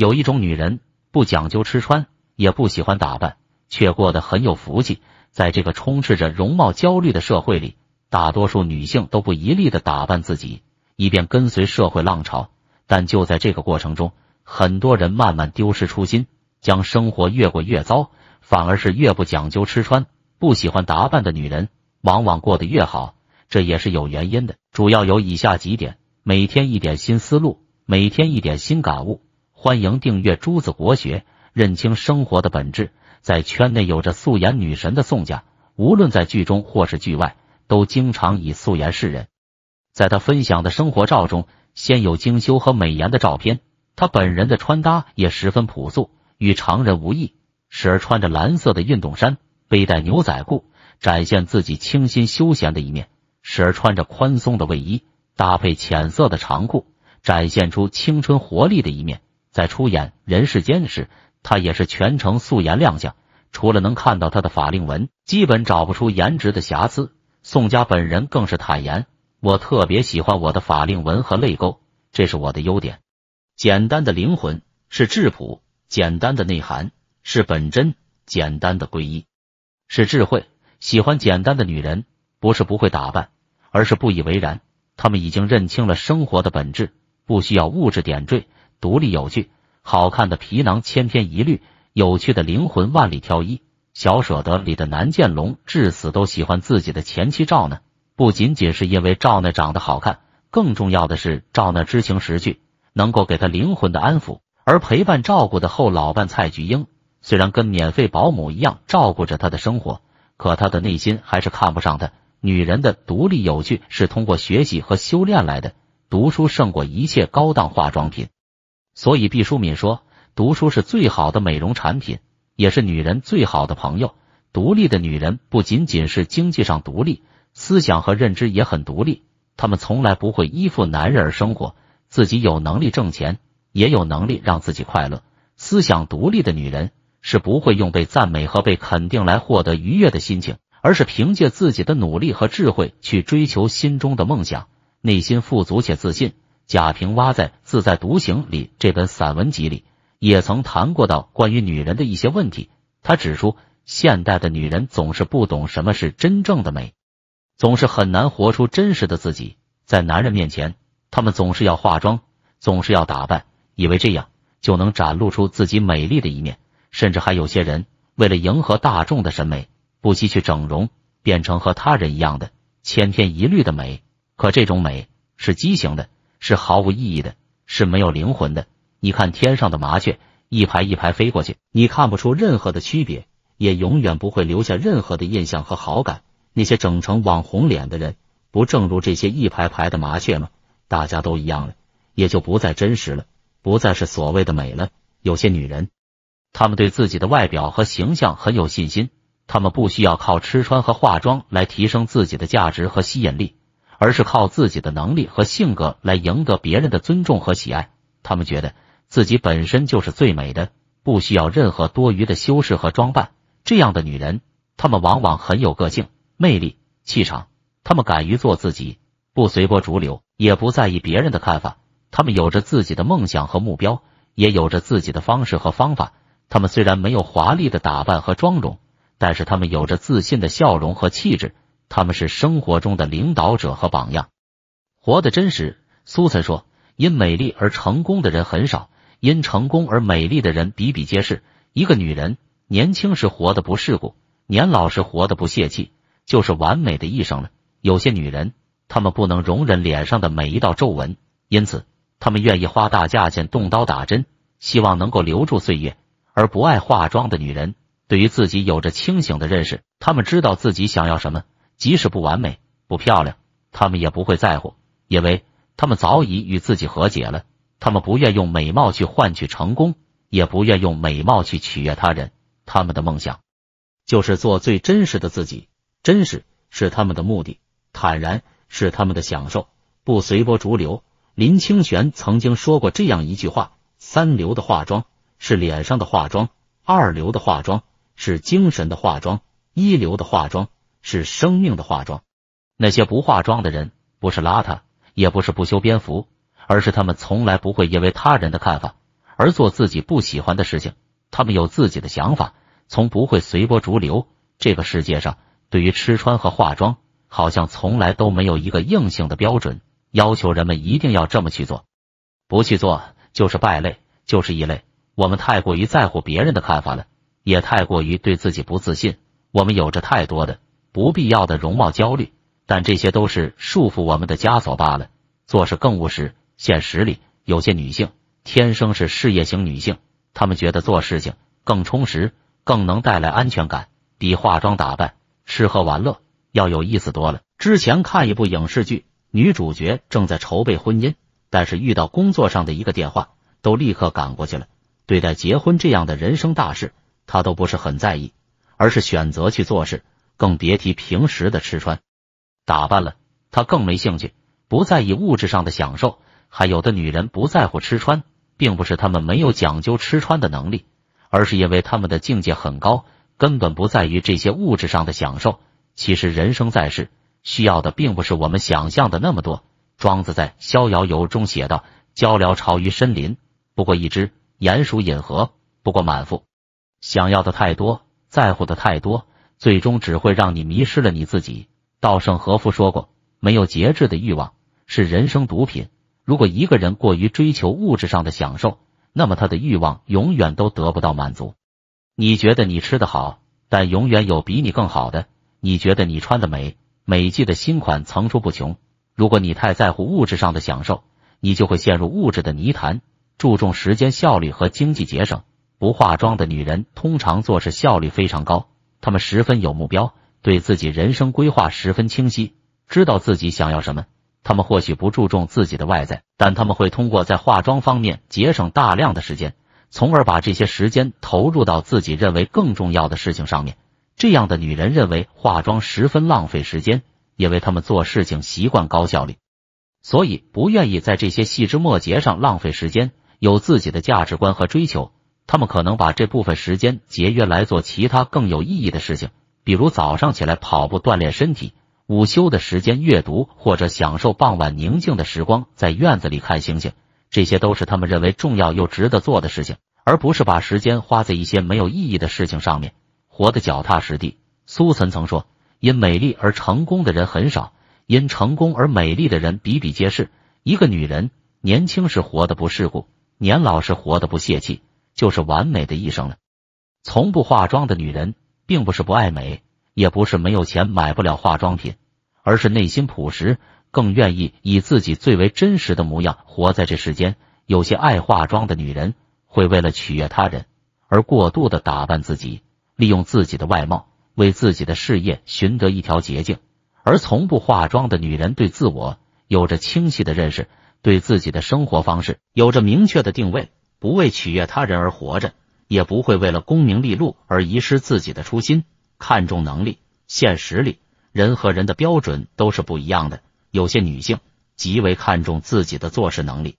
有一种女人不讲究吃穿，也不喜欢打扮，却过得很有福气。在这个充斥着容貌焦虑的社会里，大多数女性都不遗力的打扮自己，以便跟随社会浪潮。但就在这个过程中，很多人慢慢丢失初心，将生活越过越糟。反而是越不讲究吃穿、不喜欢打扮的女人，往往过得越好。这也是有原因的，主要有以下几点：每天一点新思路，每天一点新感悟。欢迎订阅珠子国学，认清生活的本质。在圈内有着素颜女神的宋佳，无论在剧中或是剧外，都经常以素颜示人。在她分享的生活照中，先有精修和美颜的照片，她本人的穿搭也十分朴素，与常人无异。时而穿着蓝色的运动衫，背带牛仔裤，展现自己清新休闲的一面；时而穿着宽松的卫衣，搭配浅色的长裤，展现出青春活力的一面。在出演《人世间》时，他也是全程素颜亮相，除了能看到他的法令纹，基本找不出颜值的瑕疵。宋佳本人更是坦言：“我特别喜欢我的法令纹和泪沟，这是我的优点。简单的灵魂是质朴，简单的内涵是本真，简单的皈依是智慧。喜欢简单的女人，不是不会打扮，而是不以为然。她们已经认清了生活的本质，不需要物质点缀。”独立有趣、好看的皮囊千篇一律，有趣的灵魂万里挑一。《小舍得》里的南建龙至死都喜欢自己的前妻赵娜，不仅仅是因为赵娜长得好看，更重要的是赵娜知情识趣，能够给他灵魂的安抚。而陪伴照顾的后老伴蔡菊英，虽然跟免费保姆一样照顾着他的生活，可他的内心还是看不上她。女人的独立有趣是通过学习和修炼来的，读书胜过一切高档化妆品。所以，毕淑敏说，读书是最好的美容产品，也是女人最好的朋友。独立的女人不仅仅是经济上独立，思想和认知也很独立。她们从来不会依附男人而生活，自己有能力挣钱，也有能力让自己快乐。思想独立的女人是不会用被赞美和被肯定来获得愉悦的心情，而是凭借自己的努力和智慧去追求心中的梦想，内心富足且自信。贾平凹在。《自在独行》里这本散文集里，也曾谈过到关于女人的一些问题。他指出，现代的女人总是不懂什么是真正的美，总是很难活出真实的自己。在男人面前，她们总是要化妆，总是要打扮，以为这样就能展露出自己美丽的一面。甚至还有些人为了迎合大众的审美，不惜去整容，变成和他人一样的千篇一律的美。可这种美是畸形的，是毫无意义的。是没有灵魂的。你看天上的麻雀，一排一排飞过去，你看不出任何的区别，也永远不会留下任何的印象和好感。那些整成网红脸的人，不正如这些一排排的麻雀吗？大家都一样了，也就不再真实了，不再是所谓的美了。有些女人，她们对自己的外表和形象很有信心，她们不需要靠吃穿和化妆来提升自己的价值和吸引力。而是靠自己的能力和性格来赢得别人的尊重和喜爱。他们觉得自己本身就是最美的，不需要任何多余的修饰和装扮。这样的女人，她们往往很有个性、魅力、气场。她们敢于做自己，不随波逐流，也不在意别人的看法。她们有着自己的梦想和目标，也有着自己的方式和方法。她们虽然没有华丽的打扮和妆容，但是她们有着自信的笑容和气质。他们是生活中的领导者和榜样，活得真实。苏岑说：“因美丽而成功的人很少，因成功而美丽的人比比皆是。”一个女人年轻时活得不世故，年老时活得不泄气，就是完美的一生了。有些女人，她们不能容忍脸上的每一道皱纹，因此她们愿意花大价钱动刀打针，希望能够留住岁月。而不爱化妆的女人，对于自己有着清醒的认识，她们知道自己想要什么。即使不完美、不漂亮，他们也不会在乎，因为他们早已与自己和解了。他们不愿用美貌去换取成功，也不愿用美貌去取悦他人。他们的梦想就是做最真实的自己，真实是他们的目的，坦然是他们的享受。不随波逐流。林清玄曾经说过这样一句话：三流的化妆是脸上的化妆，二流的化妆是精神的化妆，一流的化妆。是生命的化妆。那些不化妆的人，不是邋遢，也不是不修边幅，而是他们从来不会因为他人的看法而做自己不喜欢的事情。他们有自己的想法，从不会随波逐流。这个世界上，对于吃穿和化妆，好像从来都没有一个硬性的标准，要求人们一定要这么去做，不去做就是败类，就是异类。我们太过于在乎别人的看法了，也太过于对自己不自信。我们有着太多的。不必要的容貌焦虑，但这些都是束缚我们的枷锁罢了。做事更务实，现实里有些女性天生是事业型女性，她们觉得做事情更充实，更能带来安全感，比化妆打扮、吃喝玩乐要有意思多了。之前看一部影视剧，女主角正在筹备婚姻，但是遇到工作上的一个电话，都立刻赶过去了。对待结婚这样的人生大事，她都不是很在意，而是选择去做事。更别提平时的吃穿、打扮了，他更没兴趣，不在意物质上的享受。还有的女人不在乎吃穿，并不是她们没有讲究吃穿的能力，而是因为他们的境界很高，根本不在于这些物质上的享受。其实人生在世，需要的并不是我们想象的那么多。庄子在《逍遥游》中写道：“鹪鹩巢于深林，不过一枝；鼹鼠饮河，不过满腹。”想要的太多，在乎的太多。最终只会让你迷失了你自己。稻盛和夫说过，没有节制的欲望是人生毒品。如果一个人过于追求物质上的享受，那么他的欲望永远都得不到满足。你觉得你吃的好，但永远有比你更好的；你觉得你穿的美，美季的新款层出不穷。如果你太在乎物质上的享受，你就会陷入物质的泥潭。注重时间效率和经济节省，不化妆的女人通常做事效率非常高。他们十分有目标，对自己人生规划十分清晰，知道自己想要什么。他们或许不注重自己的外在，但他们会通过在化妆方面节省大量的时间，从而把这些时间投入到自己认为更重要的事情上面。这样的女人认为化妆十分浪费时间，因为他们做事情习惯高效率，所以不愿意在这些细枝末节上浪费时间。有自己的价值观和追求。他们可能把这部分时间节约来做其他更有意义的事情，比如早上起来跑步锻炼身体，午休的时间阅读或者享受傍晚宁静的时光，在院子里看星星。这些都是他们认为重要又值得做的事情，而不是把时间花在一些没有意义的事情上面，活得脚踏实地。苏岑曾说：“因美丽而成功的人很少，因成功而美丽的人比比皆是。”一个女人年轻时活得不世故，年老时活得不泄气。就是完美的一生了。从不化妆的女人，并不是不爱美，也不是没有钱买不了化妆品，而是内心朴实，更愿意以自己最为真实的模样活在这世间。有些爱化妆的女人，会为了取悦他人而过度的打扮自己，利用自己的外貌为自己的事业寻得一条捷径。而从不化妆的女人，对自我有着清晰的认识，对自己的生活方式有着明确的定位。不为取悦他人而活着，也不会为了功名利禄而遗失自己的初心。看重能力，现实里人和人的标准都是不一样的。有些女性极为看重自己的做事能力，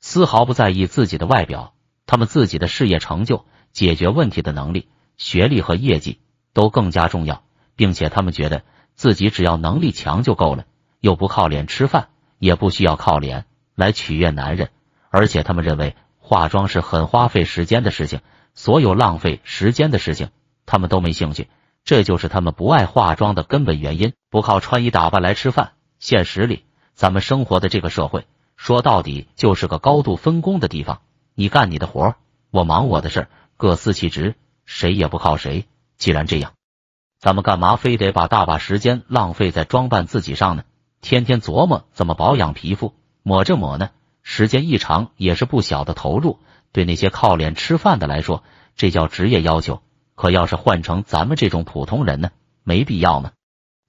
丝毫不在意自己的外表。她们自己的事业成就、解决问题的能力、学历和业绩都更加重要，并且她们觉得自己只要能力强就够了，又不靠脸吃饭，也不需要靠脸来取悦男人。而且他们认为。化妆是很花费时间的事情，所有浪费时间的事情，他们都没兴趣，这就是他们不爱化妆的根本原因。不靠穿衣打扮来吃饭，现实里咱们生活的这个社会，说到底就是个高度分工的地方，你干你的活，我忙我的事儿，各司其职，谁也不靠谁。既然这样，咱们干嘛非得把大把时间浪费在装扮自己上呢？天天琢磨怎么保养皮肤，抹这抹那。时间一长也是不小的投入，对那些靠脸吃饭的来说，这叫职业要求。可要是换成咱们这种普通人呢？没必要呢。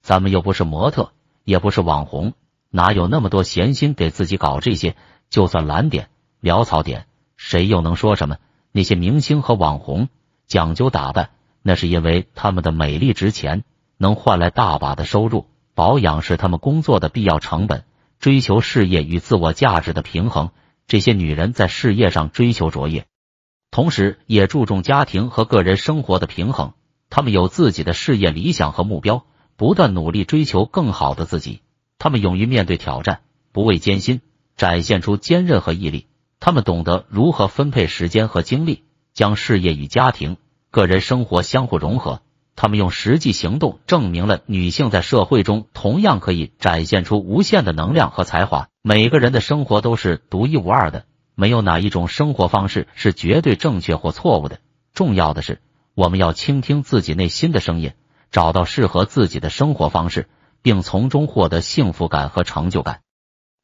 咱们又不是模特，也不是网红，哪有那么多闲心给自己搞这些？就算懒点、潦草点，谁又能说什么？那些明星和网红讲究打扮，那是因为他们的美丽值钱，能换来大把的收入，保养是他们工作的必要成本。追求事业与自我价值的平衡，这些女人在事业上追求卓越，同时也注重家庭和个人生活的平衡。她们有自己的事业理想和目标，不断努力追求更好的自己。她们勇于面对挑战，不畏艰辛，展现出坚韧和毅力。她们懂得如何分配时间和精力，将事业与家庭、个人生活相互融合。他们用实际行动证明了女性在社会中同样可以展现出无限的能量和才华。每个人的生活都是独一无二的，没有哪一种生活方式是绝对正确或错误的。重要的是，我们要倾听自己内心的声音，找到适合自己的生活方式，并从中获得幸福感和成就感。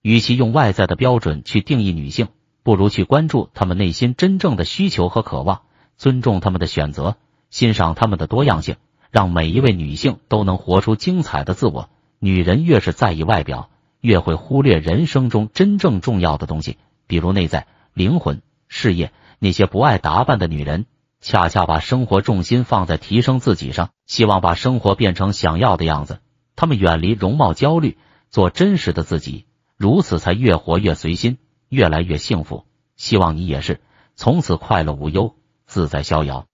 与其用外在的标准去定义女性，不如去关注她们内心真正的需求和渴望，尊重她们的选择，欣赏她们的多样性。让每一位女性都能活出精彩的自我。女人越是在意外表，越会忽略人生中真正重要的东西，比如内在、灵魂、事业。那些不爱打扮的女人，恰恰把生活重心放在提升自己上，希望把生活变成想要的样子。她们远离容貌焦虑，做真实的自己，如此才越活越随心，越来越幸福。希望你也是，从此快乐无忧，自在逍遥。